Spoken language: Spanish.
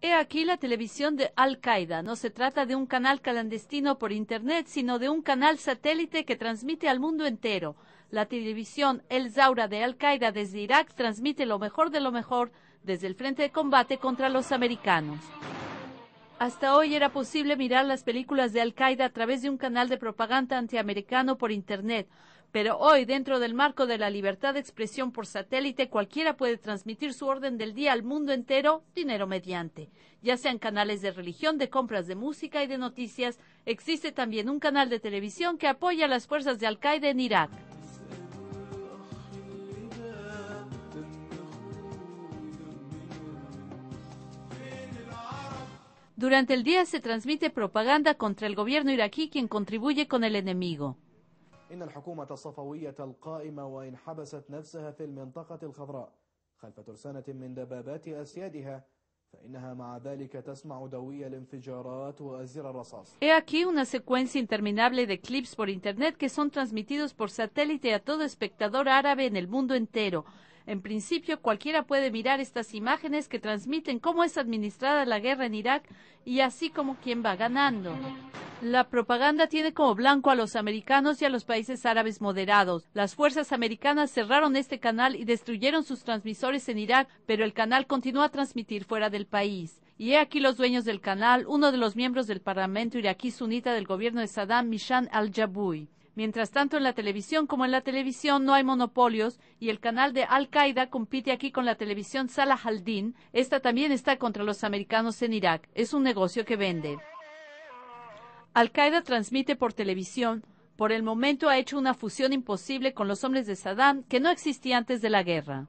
He aquí la televisión de Al-Qaeda. No se trata de un canal clandestino por Internet, sino de un canal satélite que transmite al mundo entero. La televisión El Zaura de Al-Qaeda desde Irak transmite lo mejor de lo mejor desde el frente de combate contra los americanos. Hasta hoy era posible mirar las películas de Al-Qaeda a través de un canal de propaganda antiamericano por Internet. Pero hoy, dentro del marco de la libertad de expresión por satélite, cualquiera puede transmitir su orden del día al mundo entero, dinero mediante. Ya sean canales de religión, de compras de música y de noticias, existe también un canal de televisión que apoya a las fuerzas de Al-Qaeda en Irak. Durante el día se transmite propaganda contra el gobierno iraquí quien contribuye con el enemigo. He aquí una secuencia interminable de clips por Internet que son transmitidos por satélite a todo espectador árabe en el mundo entero. En principio, cualquiera puede mirar estas imágenes que transmiten cómo es administrada la guerra en Irak y así como quién va ganando. La propaganda tiene como blanco a los americanos y a los países árabes moderados. Las fuerzas americanas cerraron este canal y destruyeron sus transmisores en Irak, pero el canal continúa a transmitir fuera del país. Y he aquí los dueños del canal, uno de los miembros del Parlamento iraquí sunita del gobierno de Saddam, Mishan al jaboui Mientras tanto, en la televisión como en la televisión no hay monopolios y el canal de Al-Qaeda compite aquí con la televisión Salah al-Din. Esta también está contra los americanos en Irak. Es un negocio que vende. Al-Qaeda transmite por televisión. Por el momento ha hecho una fusión imposible con los hombres de Saddam que no existía antes de la guerra.